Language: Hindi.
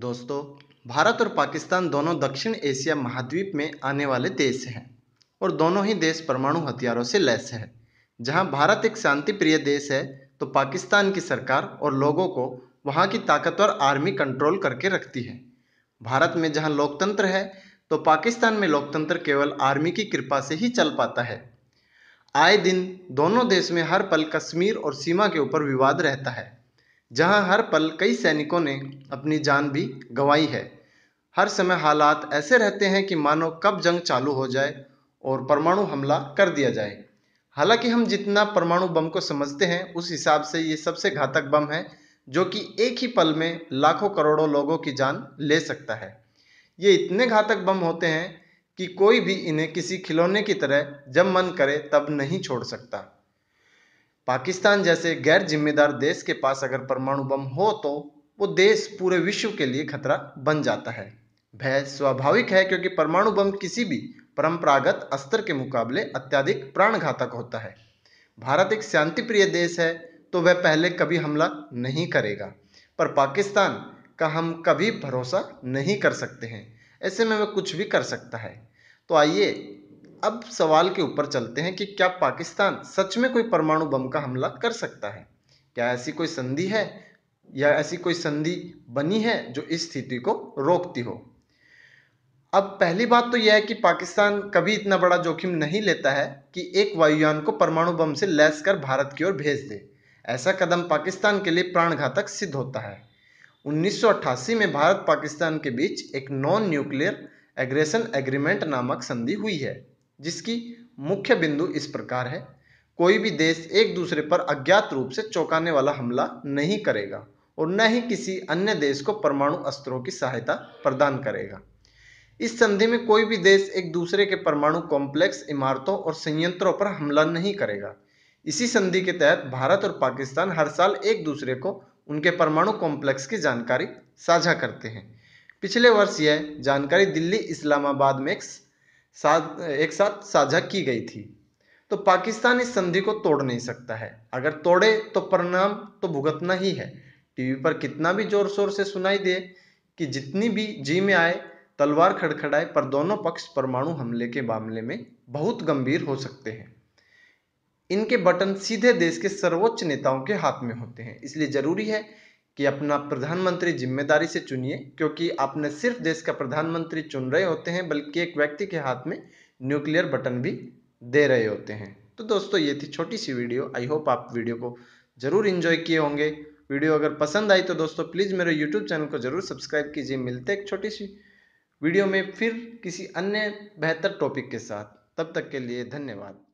दोस्तों भारत और पाकिस्तान दोनों दक्षिण एशिया महाद्वीप में आने वाले देश हैं और दोनों ही देश परमाणु हथियारों से लैस है जहां भारत एक शांति प्रिय देश है तो पाकिस्तान की सरकार और लोगों को वहां की ताकतवर आर्मी कंट्रोल करके रखती है भारत में जहां लोकतंत्र है तो पाकिस्तान में लोकतंत्र केवल आर्मी की कृपा से ही चल पाता है आए दिन दोनों देश में हर पल कश्मीर और सीमा के ऊपर विवाद रहता है जहाँ हर पल कई सैनिकों ने अपनी जान भी गंवाई है हर समय हालात ऐसे रहते हैं कि मानो कब जंग चालू हो जाए और परमाणु हमला कर दिया जाए हालांकि हम जितना परमाणु बम को समझते हैं उस हिसाब से ये सबसे घातक बम है जो कि एक ही पल में लाखों करोड़ों लोगों की जान ले सकता है ये इतने घातक बम होते हैं कि कोई भी इन्हें किसी खिलौने की तरह जब मन करे तब नहीं छोड़ सकता पाकिस्तान जैसे गैर जिम्मेदार देश के पास अगर परमाणु बम हो तो वो देश पूरे विश्व के लिए खतरा बन जाता है भय स्वाभाविक है क्योंकि परमाणु बम किसी भी परंपरागत अस्त्र के मुकाबले अत्याधिक प्राणघातक होता है भारत एक शांति प्रिय देश है तो वह पहले कभी हमला नहीं करेगा पर पाकिस्तान का हम कभी भरोसा नहीं कर सकते हैं ऐसे में वह कुछ भी कर सकता है तो आइए अब सवाल के ऊपर चलते हैं कि क्या पाकिस्तान सच में कोई परमाणु बम का हमला कर सकता है क्या ऐसी कोई संधि है या ऐसी कोई संधि बनी है जो इस स्थिति को रोकती हो अब पहली बात तो यह है कि पाकिस्तान कभी इतना बड़ा जोखिम नहीं लेता है कि एक वायुयान को परमाणु बम से लैस कर भारत की ओर भेज दे ऐसा कदम पाकिस्तान के लिए प्राणघातक सिद्ध होता है 1988 में भारत पाकिस्तान के बीच एक नॉन न्यूक्लियर एग्रेशन एग्रीमेंट नामक संधि हुई है जिसकी मुख्य बिंदु इस प्रकार है कोई भी देश एक दूसरे पर अज्ञात रूप से चौंकाने वाला हमला नहीं करेगा और न ही किसी अन्य देश को परमाणु अस्त्रों की सहायता प्रदान करेगा इस संधि में कोई भी देश एक दूसरे के परमाणु कॉम्प्लेक्स इमारतों और संयंत्रों पर हमला नहीं करेगा इसी संधि के तहत भारत और पाकिस्तान हर साल एक दूसरे को उनके परमाणु कॉम्प्लेक्स की जानकारी साझा करते हैं पिछले वर्ष यह जानकारी दिल्ली इस्लामाबाद में एक साथ एक साथ साझा की गई थी तो पाकिस्तान इस संधि को तोड़ नहीं सकता है अगर तोड़े तो परिणाम तो भुगतना ही है टीवी पर कितना भी जोर शोर से सुनाई दे कि जितनी भी जी में आए तलवार खड़खड़ाए पर दोनों पक्ष परमाणु हमले के मामले में बहुत गंभीर हो सकते हैं इनके बटन सीधे देश के सर्वोच्च नेताओं के हाथ में होते हैं इसलिए जरूरी है कि अपना प्रधानमंत्री जिम्मेदारी से चुनिए क्योंकि आपने सिर्फ देश का प्रधानमंत्री चुन रहे होते हैं बल्कि एक व्यक्ति के हाथ में न्यूक्लियर बटन भी दे रहे होते हैं तो दोस्तों ये थी छोटी सी वीडियो आई होप आप वीडियो को ज़रूर इन्जॉय किए होंगे वीडियो अगर पसंद आई तो दोस्तों प्लीज़ मेरे यूट्यूब चैनल को ज़रूर सब्सक्राइब कीजिए मिलते एक छोटी सी वीडियो में फिर किसी अन्य बेहतर टॉपिक के साथ तब तक के लिए धन्यवाद